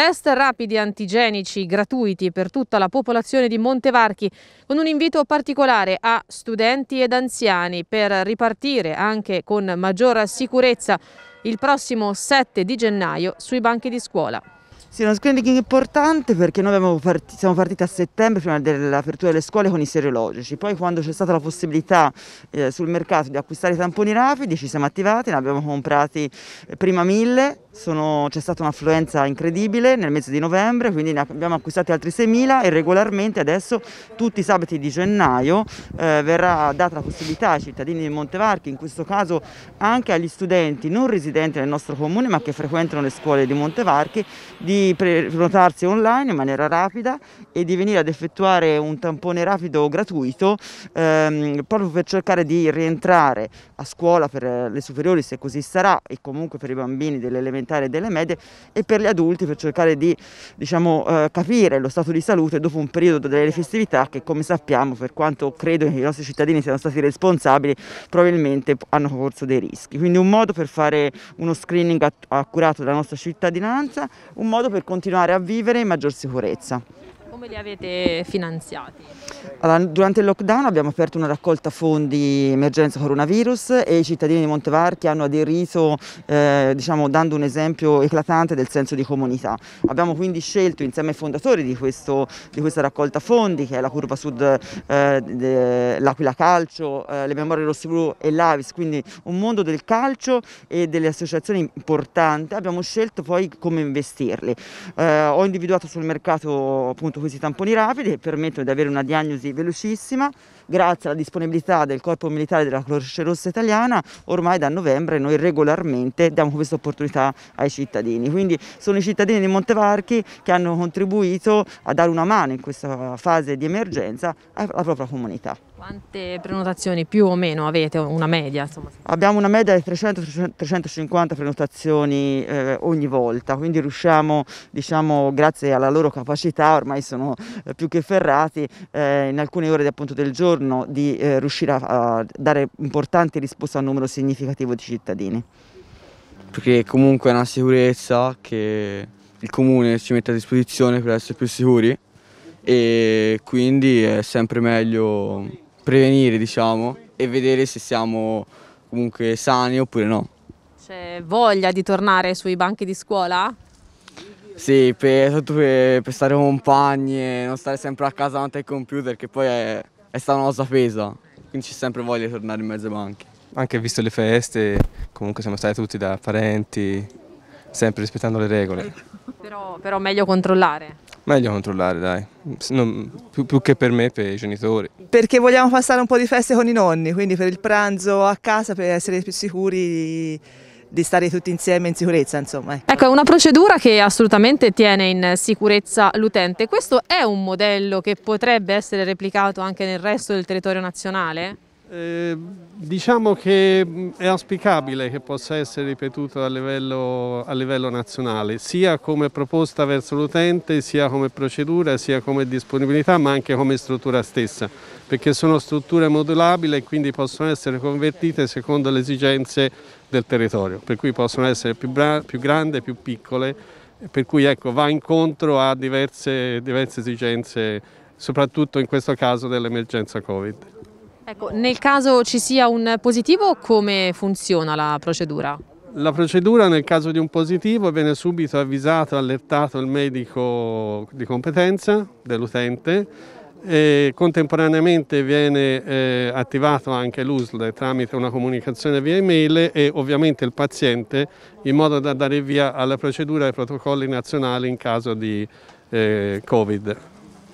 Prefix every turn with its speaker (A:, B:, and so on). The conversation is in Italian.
A: Test rapidi antigenici gratuiti per tutta la popolazione di Montevarchi, con un invito particolare a studenti ed anziani per ripartire anche con maggior sicurezza il prossimo 7 di gennaio sui banchi di scuola.
B: Sì, è uno screening importante perché noi partiti, siamo partiti a settembre prima dell'apertura delle scuole con i serologici. poi quando c'è stata la possibilità eh, sul mercato di acquistare i tamponi rapidi ci siamo attivati, ne abbiamo comprati eh, prima mille, c'è stata un'affluenza incredibile nel mese di novembre, quindi ne abbiamo acquistati altri 6.000 e regolarmente adesso tutti i sabati di gennaio eh, verrà data la possibilità ai cittadini di Montevarchi, in questo caso anche agli studenti non residenti nel nostro comune ma che frequentano le scuole di Montevarchi, di di prenotarsi online in maniera rapida e di venire ad effettuare un tampone rapido gratuito ehm, proprio per cercare di rientrare a scuola per le superiori se così sarà e comunque per i bambini delle elementari e delle medie e per gli adulti per cercare di diciamo, eh, capire lo stato di salute dopo un periodo delle festività che come sappiamo per quanto credo che i nostri cittadini siano stati responsabili probabilmente hanno corso dei rischi. Quindi un modo per fare uno screening accurato della nostra cittadinanza, un modo per continuare a vivere in maggior sicurezza
A: come li avete finanziati?
B: Allora, durante il lockdown abbiamo aperto una raccolta fondi emergenza coronavirus e i cittadini di Montevarchi hanno aderito eh, diciamo, dando un esempio eclatante del senso di comunità. Abbiamo quindi scelto insieme ai fondatori di, questo, di questa raccolta fondi che è la Curva Sud, eh, l'Aquila Calcio, eh, le Memorie Rossi Blu e l'Avis, quindi un mondo del calcio e delle associazioni importanti. Abbiamo scelto poi come investirli. Eh, ho individuato sul mercato appunto questi tamponi rapidi che permettono di avere una diagnosi velocissima grazie alla disponibilità del corpo militare della Croce Rossa italiana ormai da novembre noi regolarmente diamo questa opportunità ai cittadini quindi sono i cittadini di Montevarchi che hanno contribuito a dare una mano in questa fase di emergenza alla propria comunità.
A: Quante prenotazioni più o meno avete, una media? Insomma. Abbiamo una media
B: di 300-350 prenotazioni eh, ogni volta, quindi riusciamo, diciamo, grazie alla loro capacità, ormai sono eh, più che ferrati, eh, in alcune ore appunto, del giorno di eh, riuscire a, a dare importanti risposte a un numero significativo di
C: cittadini. Perché comunque è una sicurezza che il comune ci mette a disposizione per essere più sicuri e quindi è sempre meglio prevenire, diciamo, e vedere se siamo comunque sani oppure no.
A: C'è voglia di tornare sui banchi di scuola?
C: Sì, per, soprattutto per, per stare compagni e non stare sempre a casa davanti al computer, che poi è, è stata una cosa pesa, quindi c'è sempre voglia di tornare in mezzo ai banchi. Anche visto le feste, comunque siamo stati tutti da parenti, sempre rispettando le regole.
A: Però, però meglio controllare.
C: Meglio controllare, dai, non, più, più, che per me, per i genitori.
B: Perché vogliamo passare un po' di feste con i nonni, quindi per il pranzo a casa, per essere più sicuri di stare tutti insieme in sicurezza insomma. Ecco,
A: ecco è una procedura che assolutamente tiene in sicurezza l'utente. Questo è un modello che potrebbe essere replicato anche nel resto del territorio nazionale?
D: Ehm, diciamo che è auspicabile che possa essere ripetuto a livello, a livello nazionale, sia come proposta verso l'utente, sia come procedura, sia come disponibilità, ma anche come struttura stessa, perché sono strutture modulabili e quindi possono essere convertite secondo le esigenze del territorio, per cui possono essere più, più grandi, più piccole, per cui ecco, va incontro a diverse, diverse esigenze, soprattutto in questo caso dell'emergenza Covid.
A: Ecco, nel caso ci sia un positivo come funziona la procedura?
D: La procedura nel caso di un positivo viene subito avvisato, allertato il medico di competenza dell'utente e contemporaneamente viene eh, attivato anche l'USL tramite una comunicazione via email e ovviamente il paziente in modo da dare via alla procedura e ai protocolli nazionali in caso di eh, Covid.